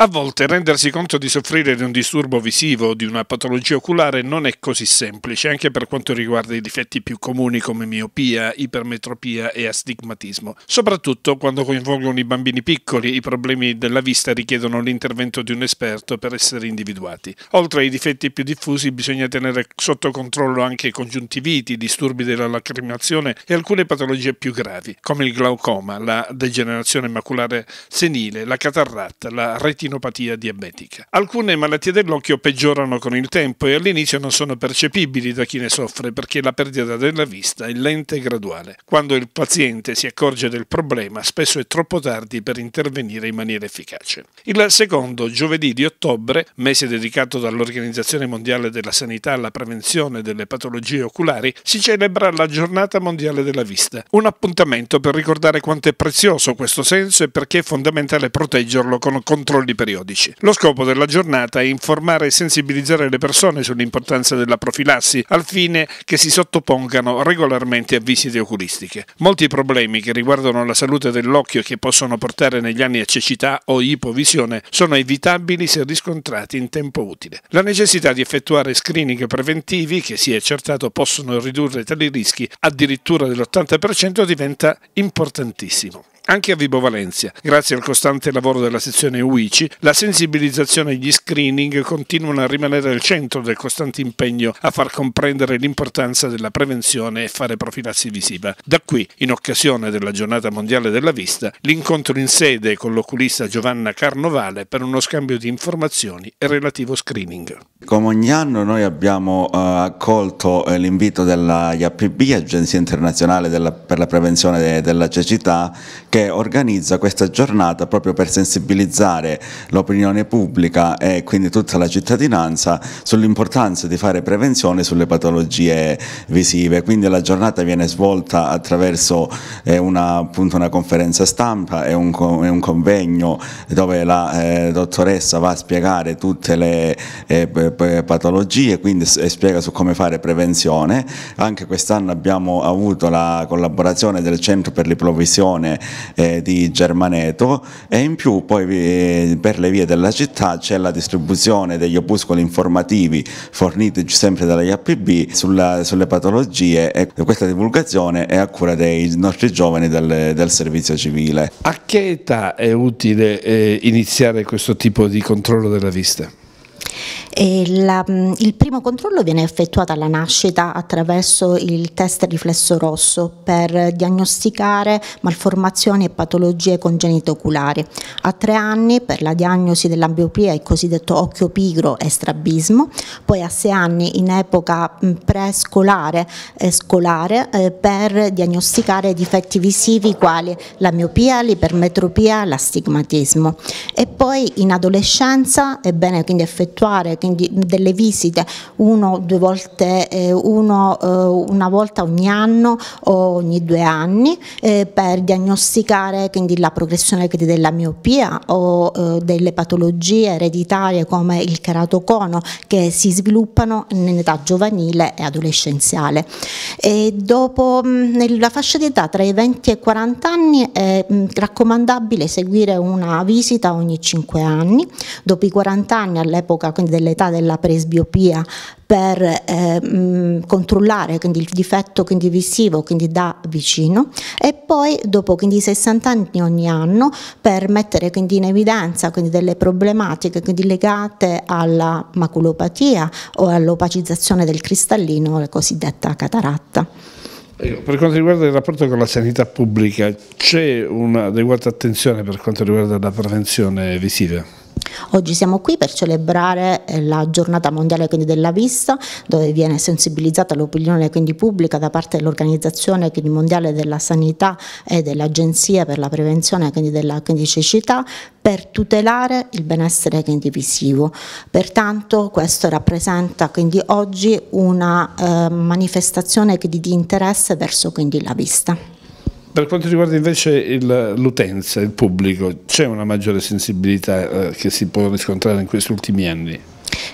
A volte rendersi conto di soffrire di un disturbo visivo o di una patologia oculare non è così semplice, anche per quanto riguarda i difetti più comuni come miopia, ipermetropia e astigmatismo, soprattutto quando coinvolgono i bambini piccoli, i problemi della vista richiedono l'intervento di un esperto per essere individuati. Oltre ai difetti più diffusi bisogna tenere sotto controllo anche congiuntiviti, disturbi della lacrimazione e alcune patologie più gravi, come il glaucoma, la degenerazione maculare senile, la catarratta, la retina retinopatia diabetica. Alcune malattie dell'occhio peggiorano con il tempo e all'inizio non sono percepibili da chi ne soffre perché la perdita della vista è lenta e graduale. Quando il paziente si accorge del problema, spesso è troppo tardi per intervenire in maniera efficace. Il secondo giovedì di ottobre, mese dedicato dall'Organizzazione Mondiale della Sanità alla prevenzione delle patologie oculari, si celebra la Giornata Mondiale della Vista, un appuntamento per ricordare quanto è prezioso questo senso e perché è fondamentale proteggerlo con controlli periodici. Lo scopo della giornata è informare e sensibilizzare le persone sull'importanza della profilassi al fine che si sottopongano regolarmente a visite oculistiche. Molti problemi che riguardano la salute dell'occhio e che possono portare negli anni a cecità o ipovisione sono evitabili se riscontrati in tempo utile. La necessità di effettuare screening preventivi, che si è accertato possono ridurre tali rischi addirittura dell'80%, diventa importantissimo. Anche a Vibo Valencia, grazie al costante lavoro della sezione UICI, la sensibilizzazione e gli screening continuano a rimanere al centro del costante impegno a far comprendere l'importanza della prevenzione e fare profilassi visiva. Da qui, in occasione della giornata mondiale della vista, l'incontro in sede con l'oculista Giovanna Carnovale per uno scambio di informazioni e relativo screening. Come ogni anno noi abbiamo eh, accolto eh, l'invito della IAPB, Agenzia Internazionale per la Prevenzione della Cecità, che che organizza questa giornata proprio per sensibilizzare l'opinione pubblica e quindi tutta la cittadinanza sull'importanza di fare prevenzione sulle patologie visive. Quindi la giornata viene svolta attraverso eh, una, appunto, una conferenza stampa e un, un, convegno dove la eh, dottoressa va a spiegare tutte le eh, patologie quindi, e spiega su come fare prevenzione. Anche quest'anno abbiamo avuto la collaborazione del Centro per l'Iplovisione eh, di Germaneto e in più poi eh, per le vie della città c'è la distribuzione degli opuscoli informativi forniti sempre dalla IAPB sulla, sulle patologie e questa divulgazione è a cura dei nostri giovani del, del servizio civile. A che età è utile eh, iniziare questo tipo di controllo della vista? La, mm, il primo controllo viene effettuato alla nascita attraverso il test riflesso rosso per diagnosticare malformazioni e patologie congenite oculari. A tre anni per la diagnosi dell'ambiopia, e cosiddetto occhio pigro e strabismo, poi a sei anni in epoca mm, prescolare e eh, scolare eh, per diagnosticare difetti visivi quali la miopia, l'ipermetropia, l'astigmatismo e poi in adolescenza è bene quindi effettuare effettuare quindi delle visite uno, due volte, eh, uno, eh, una volta ogni anno o ogni due anni eh, per diagnosticare quindi, la progressione della miopia o eh, delle patologie ereditarie come il keratocono che si sviluppano in età giovanile e adolescenziale. E dopo, mm, nella fascia di età tra i 20 e i 40 anni è mm, raccomandabile seguire una visita ogni 5 anni, dopo i 40 anni all'epoca quindi dell'età della presbiopia, per eh, mm, controllare quindi, il difetto quindi, visivo quindi, da vicino e poi dopo quindi, 60 anni ogni anno per mettere quindi, in evidenza quindi, delle problematiche quindi, legate alla maculopatia o all'opacizzazione del cristallino, la cosiddetta cataratta. Ecco, per quanto riguarda il rapporto con la sanità pubblica, c'è un'adeguata attenzione per quanto riguarda la prevenzione visiva? Oggi siamo qui per celebrare eh, la giornata mondiale quindi, della vista, dove viene sensibilizzata l'opinione pubblica da parte dell'Organizzazione Mondiale della Sanità e dell'Agenzia per la Prevenzione quindi, della Cecità per tutelare il benessere visivo. Pertanto questo rappresenta quindi, oggi una eh, manifestazione di interesse verso la vista. Per quanto riguarda invece l'utenza, il, il pubblico, c'è una maggiore sensibilità eh, che si può riscontrare in questi ultimi anni?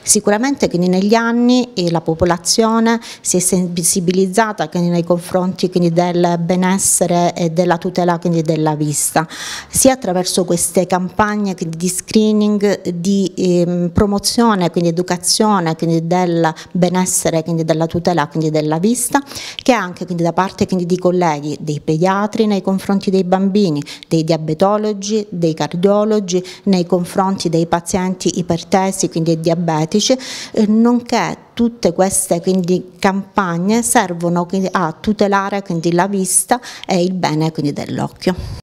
Sicuramente quindi negli anni la popolazione si è sensibilizzata quindi nei confronti quindi del benessere e della tutela quindi della vista, sia attraverso queste campagne quindi di screening, di ehm, promozione, quindi educazione quindi del benessere, e della tutela quindi della vista, che anche quindi da parte quindi di colleghi, dei pediatri nei confronti dei bambini, dei diabetologi, dei cardiologi, nei confronti dei pazienti ipertesi, quindi diabeti climatici, eh, nonché tutte queste quindi, campagne servono quindi, a tutelare quindi, la vista e il bene dell'occhio.